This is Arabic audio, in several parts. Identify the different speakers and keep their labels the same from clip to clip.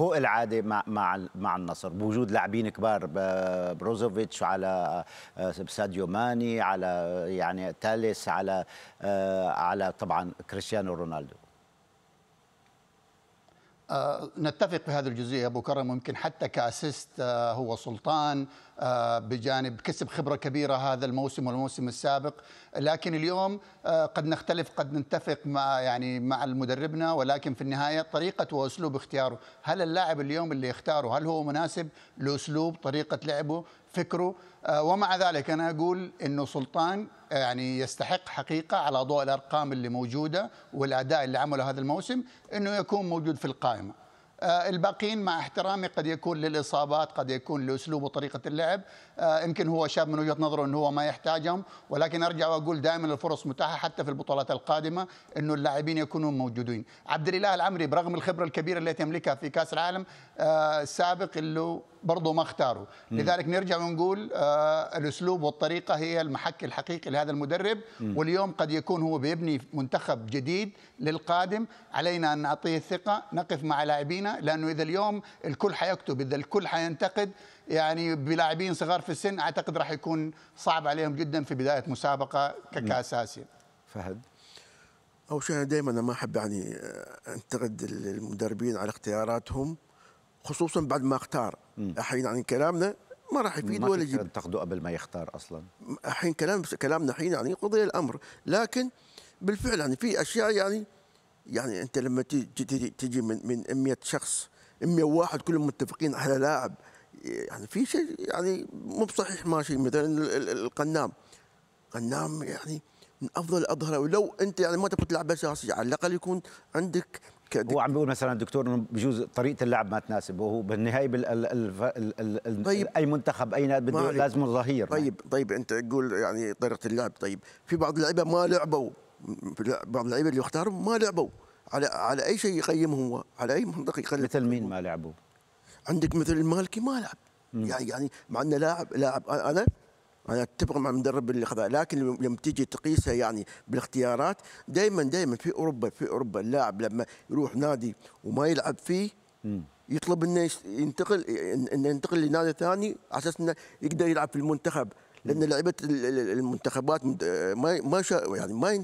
Speaker 1: فوق العاده مع مع مع النصر بوجود لاعبين كبار بروزوفيتش على آه، ساديو ماني على يعني تاليس على آه، على طبعا كريستيانو رونالدو
Speaker 2: آه، نتفق في هذه الجزئيه ابو كرم ممكن حتى كاسيست آه، هو سلطان آه، بجانب كسب خبره كبيره هذا الموسم والموسم السابق لكن اليوم قد نختلف قد نتفق مع يعني مع المدربنا ولكن في النهايه طريقه واسلوب اختياره هل اللاعب اليوم اللي اختاره هل هو مناسب لاسلوب طريقه لعبه فكره آه، ومع ذلك انا اقول انه سلطان آه، يعني يستحق حقيقه على ضوء الارقام اللي موجوده والاداء اللي عمله هذا الموسم انه يكون موجود في القائمه. آه، الباقيين مع احترامي قد يكون للاصابات، قد يكون لاسلوب وطريقه اللعب، يمكن هو شاب من وجهه نظره انه هو ما يحتاجهم، ولكن ارجع واقول دائما الفرص متاحه حتى في البطولات القادمه انه اللاعبين يكونون موجودين. عبد الاله العمري برغم الخبره الكبيره التي يملكها في كاس العالم السابق اللي برضه ما اختاروا لذلك نرجع ونقول آه الاسلوب والطريقه هي المحك الحقيقي لهذا المدرب مم. واليوم قد يكون هو بيبني منتخب جديد للقادم علينا ان نعطيه الثقه نقف مع لاعبينا لانه اذا اليوم الكل حيكتب اذا الكل حينتقد يعني بلاعبين صغار في السن اعتقد راح يكون صعب عليهم جدا في بدايه مسابقه ككاس اسيا
Speaker 1: فهد
Speaker 3: اول شيء انا دائما ما احب يعني آه، انتقد المدربين على اختياراتهم خصوصا بعد ما اختار الحين يعني كلامنا ما راح يفيد ولا يجيب تاخذه قبل ما يختار اصلا الحين كلام كلامنا الحين يعني قضي الامر لكن بالفعل يعني في اشياء يعني يعني انت لما تجي, تجي من من 100 شخص 101 كلهم متفقين على لاعب يعني في شيء يعني مو بصحيح ماشي مثلا القنام قنام يعني من افضل الاظهره ولو انت
Speaker 1: يعني ما تبغى تلعب اساسي على الاقل يكون عندك هو عم بيقول مثلا الدكتور انه بجوز طريقه اللعب ما تناسبه وهو بالنهايه بال... ال... ال... ال... طيب اي منتخب اي نادي بده لازم
Speaker 3: ظهير طيب معك. طيب انت تقول يعني طريقه اللعب طيب في بعض اللعيبه ما لعبوا بعض اللعيبه اللي يختارهم ما لعبوا على على اي شيء يقيم هو على اي منطق يقيم مثل مين ما لعبوا عندك مثل المالكي ما لعب يعني يعني مع انه لاعب لاعب انا انا اتفق مع مدرب خذها لكن لما تيجي تقيسها يعني بالاختيارات دائما دائما في اوروبا في اوروبا اللاعب لما يروح نادي وما يلعب فيه م. يطلب انه ينتقل انه ينتقل لنادي ثاني على اساس انه يقدر يلعب في المنتخب لان لعيبه المنتخبات ما ما يعني ما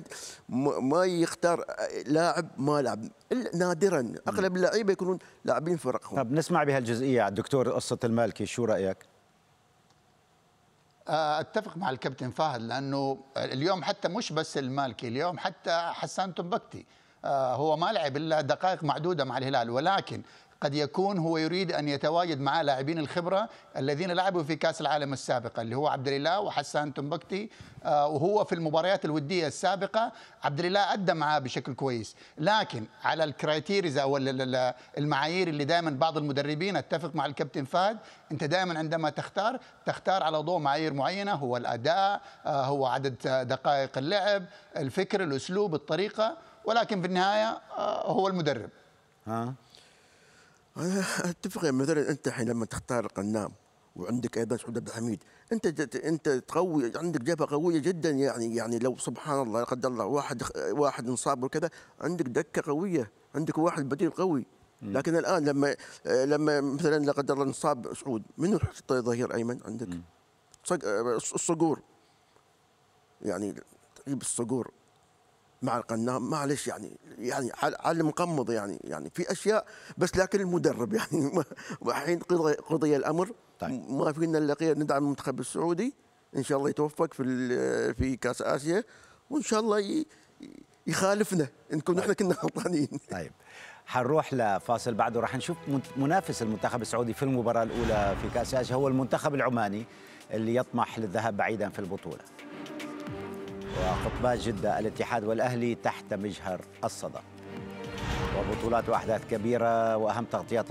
Speaker 3: ما يختار لاعب ما لعب نادرا اغلب اللعيبه يكونون لاعبين
Speaker 1: فرقهم. طب نسمع بهالجزئيه على الدكتور قصه المالكي شو رايك؟
Speaker 2: آه، اتفق مع الكابتن فهد لانه اليوم حتى مش بس المالكي اليوم حتى حسان تنبكتي آه، هو ما لعب الا دقائق معدوده مع الهلال ولكن قد يكون هو يريد ان يتواجد مع لاعبين الخبره الذين لعبوا في كاس العالم السابقه اللي هو عبد الاله وحسان تنبكتي آه، وهو في المباريات الوديه السابقه عبد الاله ادى معاه بشكل كويس لكن على الكرايتيريز او المعايير اللي دائما بعض المدربين اتفق مع الكابتن فهد انت دائما عندما تختار تختار على ضوء معايير معينه هو الاداء آه، هو عدد آه، دقائق اللعب الفكر الاسلوب الطريقه ولكن في النهايه هو المدرب
Speaker 3: ها أتفق مثلا انت لما تختار قنام وعندك ايضا سعود عبد الحميد انت انت تقوي عندك جبهه قويه جدا يعني يعني لو سبحان الله لا قدر الله واحد واحد انصاب وكذا عندك دكه قويه عندك واحد بديل قوي لكن الان لما لما مثلا لا قدر الله انصاب سعود من حط ظهير ايمن عندك؟ الصقور يعني تجيب الصقور مع القناه معلش يعني يعني على المقمض يعني يعني في اشياء بس لكن المدرب يعني وحين قضي, قضي الامر طيب. ما فينا الا ندعم المنتخب السعودي ان شاء الله يتوفق في في كاس اسيا وان شاء الله
Speaker 1: يخالفنا نكون احنا طيب. كنا غلطانين طيب حنروح لفاصل بعده راح نشوف منافس المنتخب السعودي في المباراه الاولى في كاس اسيا هو المنتخب العماني اللي يطمح للذهاب بعيدا في البطوله وقطبات جدة الاتحاد والأهلي تحت مجهر الصدى وبطولات وأحداث كبيرة وأهم تغطيات